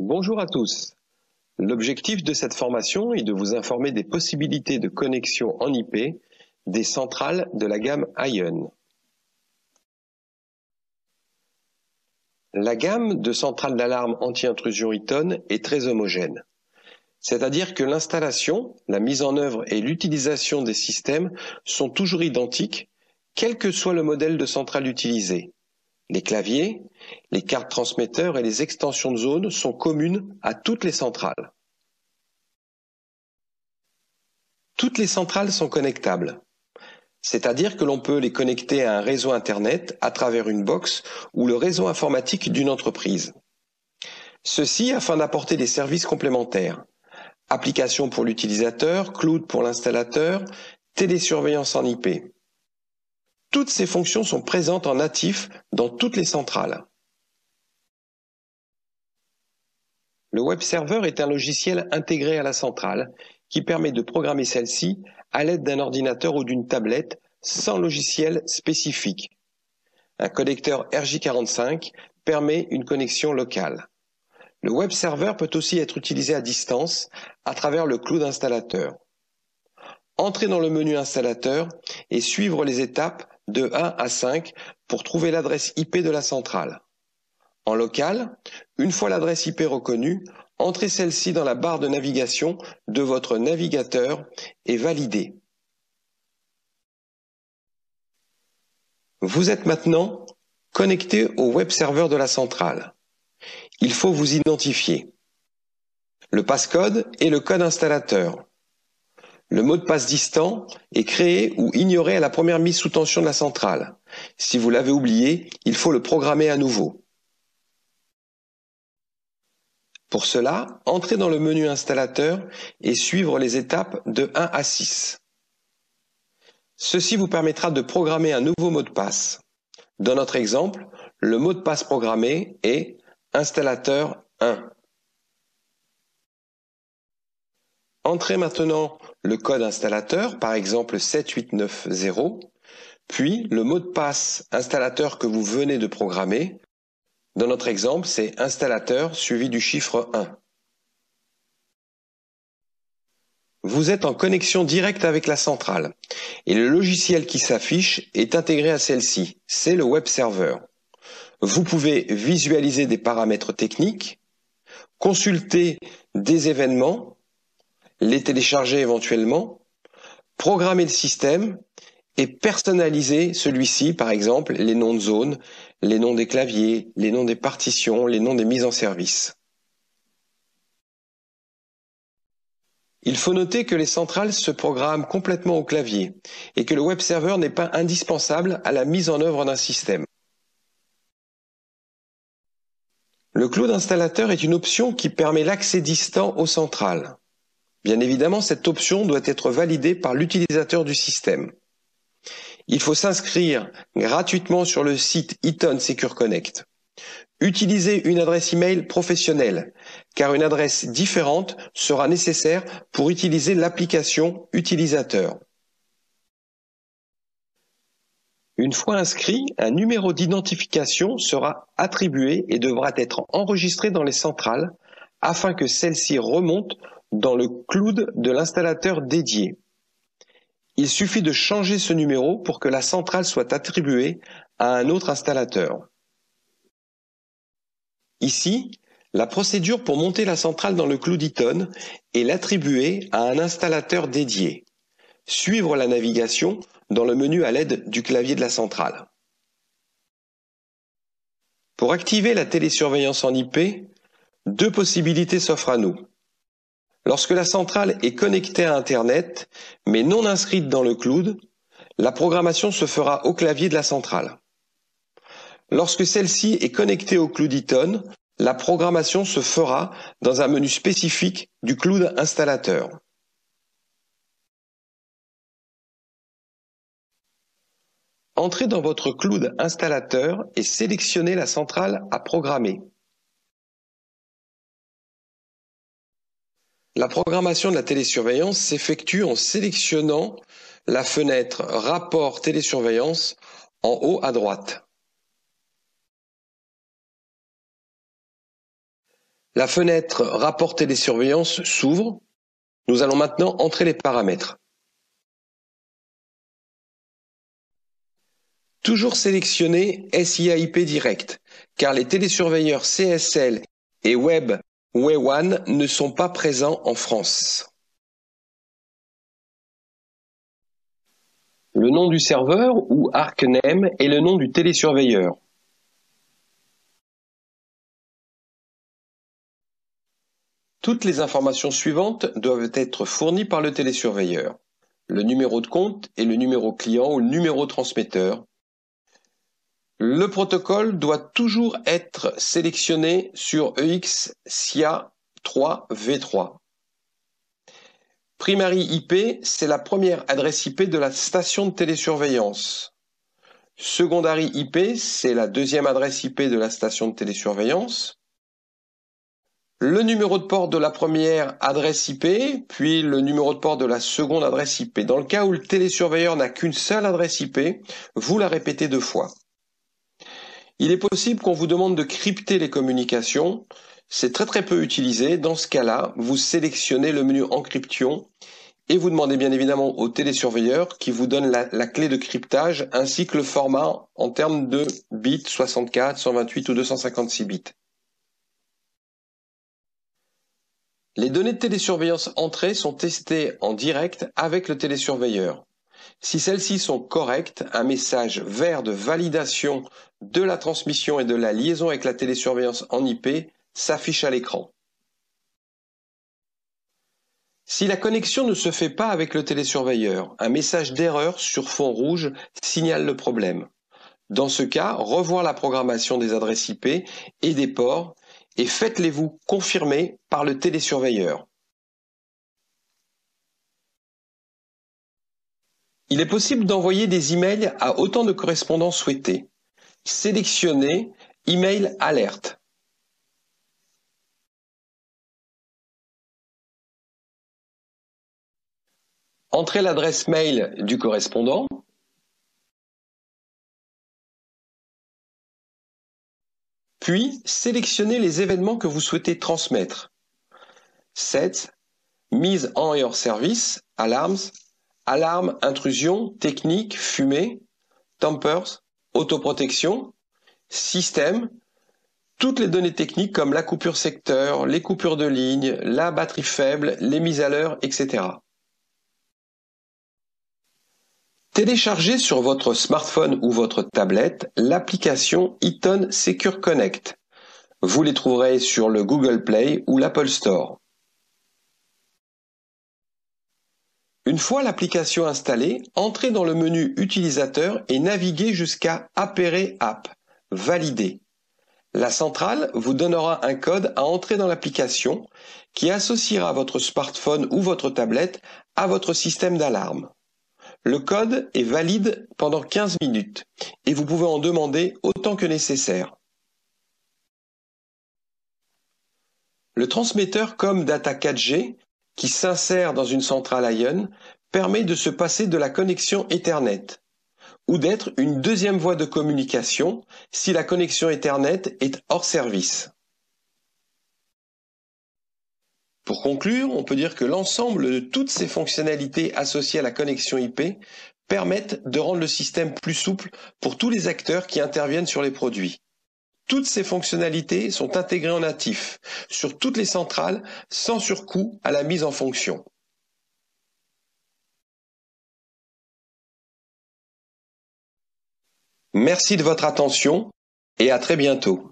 Bonjour à tous. L'objectif de cette formation est de vous informer des possibilités de connexion en IP des centrales de la gamme ION. La gamme de centrales d'alarme anti-intrusion Eaton est très homogène. C'est-à-dire que l'installation, la mise en œuvre et l'utilisation des systèmes sont toujours identiques, quel que soit le modèle de centrale utilisé. Les claviers, les cartes transmetteurs et les extensions de zone sont communes à toutes les centrales. Toutes les centrales sont connectables, c'est-à-dire que l'on peut les connecter à un réseau Internet à travers une box ou le réseau informatique d'une entreprise. Ceci afin d'apporter des services complémentaires. Applications pour l'utilisateur, cloud pour l'installateur, télésurveillance en IP. Toutes ces fonctions sont présentes en natif dans toutes les centrales. Le web server est un logiciel intégré à la centrale qui permet de programmer celle-ci à l'aide d'un ordinateur ou d'une tablette sans logiciel spécifique. Un connecteur RJ45 permet une connexion locale. Le web server peut aussi être utilisé à distance à travers le cloud installateur. Entrez dans le menu installateur et suivre les étapes de 1 à 5 pour trouver l'adresse IP de la centrale. En local, une fois l'adresse IP reconnue, entrez celle-ci dans la barre de navigation de votre navigateur et validez. Vous êtes maintenant connecté au web serveur de la centrale. Il faut vous identifier. Le passcode et le code installateur. Le mot de passe distant est créé ou ignoré à la première mise sous tension de la centrale. Si vous l'avez oublié, il faut le programmer à nouveau. Pour cela, entrez dans le menu installateur et suivre les étapes de 1 à 6. Ceci vous permettra de programmer un nouveau mot de passe. Dans notre exemple, le mot de passe programmé est installateur 1. Entrez maintenant le code installateur, par exemple 7890, puis le mot de passe installateur que vous venez de programmer. Dans notre exemple, c'est installateur suivi du chiffre 1. Vous êtes en connexion directe avec la centrale et le logiciel qui s'affiche est intégré à celle-ci. C'est le web server. Vous pouvez visualiser des paramètres techniques, consulter des événements les télécharger éventuellement, programmer le système et personnaliser celui-ci, par exemple, les noms de zones, les noms des claviers, les noms des partitions, les noms des mises en service. Il faut noter que les centrales se programment complètement au clavier et que le web server n'est pas indispensable à la mise en œuvre d'un système. Le cloud installateur est une option qui permet l'accès distant aux centrales. Bien évidemment, cette option doit être validée par l'utilisateur du système. Il faut s'inscrire gratuitement sur le site Eaton Secure Connect. Utilisez une adresse email professionnelle, car une adresse différente sera nécessaire pour utiliser l'application utilisateur. Une fois inscrit, un numéro d'identification sera attribué et devra être enregistré dans les centrales afin que celle ci remonte dans le cloud de l'installateur dédié. Il suffit de changer ce numéro pour que la centrale soit attribuée à un autre installateur. Ici, la procédure pour monter la centrale dans le Clouditon est l'attribuer à un installateur dédié. Suivre la navigation dans le menu à l'aide du clavier de la centrale. Pour activer la télésurveillance en IP, deux possibilités s'offrent à nous. Lorsque la centrale est connectée à Internet, mais non inscrite dans le cloud, la programmation se fera au clavier de la centrale. Lorsque celle-ci est connectée au Clouditon, la programmation se fera dans un menu spécifique du Cloud installateur. Entrez dans votre Cloud installateur et sélectionnez la centrale à programmer. La programmation de la télésurveillance s'effectue en sélectionnant la fenêtre Rapport télésurveillance en haut à droite. La fenêtre Rapport télésurveillance s'ouvre. Nous allons maintenant entrer les paramètres. Toujours sélectionner SIAIP Direct, car les télésurveilleurs CSL et Web Waiwan ne sont pas présents en France. Le nom du serveur ou ArcName est le nom du télésurveilleur. Toutes les informations suivantes doivent être fournies par le télésurveilleur. Le numéro de compte et le numéro client ou le numéro transmetteur, le protocole doit toujours être sélectionné sur EX SIA 3 V3. Primary IP, c'est la première adresse IP de la station de télésurveillance. Secondary IP, c'est la deuxième adresse IP de la station de télésurveillance. Le numéro de port de la première adresse IP, puis le numéro de port de la seconde adresse IP. Dans le cas où le télésurveilleur n'a qu'une seule adresse IP, vous la répétez deux fois. Il est possible qu'on vous demande de crypter les communications. C'est très très peu utilisé. Dans ce cas-là, vous sélectionnez le menu encryption et vous demandez bien évidemment au télésurveilleur qui vous donne la, clé de cryptage ainsi que le format en termes de bits 64, 128 ou 256 bits. Les données de télésurveillance entrées sont testées en direct avec le télésurveilleur. Si celles-ci sont correctes, un message vert de validation de la transmission et de la liaison avec la télésurveillance en IP s'affiche à l'écran. Si la connexion ne se fait pas avec le télésurveilleur, un message d'erreur sur fond rouge signale le problème. Dans ce cas, revoir la programmation des adresses IP et des ports et faites-les vous confirmer par le télésurveilleur. Il est possible d'envoyer des emails à autant de correspondants souhaités. Sélectionnez Email alerte. Entrez l'adresse mail du correspondant. Puis, sélectionnez les événements que vous souhaitez transmettre. Sets »,« Mise en et hors service, alarms, alarme, intrusion, technique, fumée, tampers, autoprotection, système, toutes les données techniques comme la coupure secteur, les coupures de ligne, la batterie faible, les mises à l'heure, etc. Téléchargez sur votre smartphone ou votre tablette l'application Eaton Secure Connect. Vous les trouverez sur le Google Play ou l'Apple Store. Une fois l'application installée, entrez dans le menu Utilisateur et naviguez jusqu'à Appérer App, Valider. La centrale vous donnera un code à entrer dans l'application qui associera votre smartphone ou votre tablette à votre système d'alarme. Le code est valide pendant 15 minutes et vous pouvez en demander autant que nécessaire. Le transmetteur COM Data 4G qui s'insère dans une centrale permet de se passer de la connexion Ethernet ou d'être une deuxième voie de communication si la connexion Ethernet est hors service. Pour conclure, on peut dire que l'ensemble de toutes ces fonctionnalités associées à la connexion IP permettent de rendre le système plus souple pour tous les acteurs qui interviennent sur les produits. Toutes ces fonctionnalités sont intégrées en natif sur toutes les centrales sans surcoût à la mise en fonction. Merci de votre attention et à très bientôt.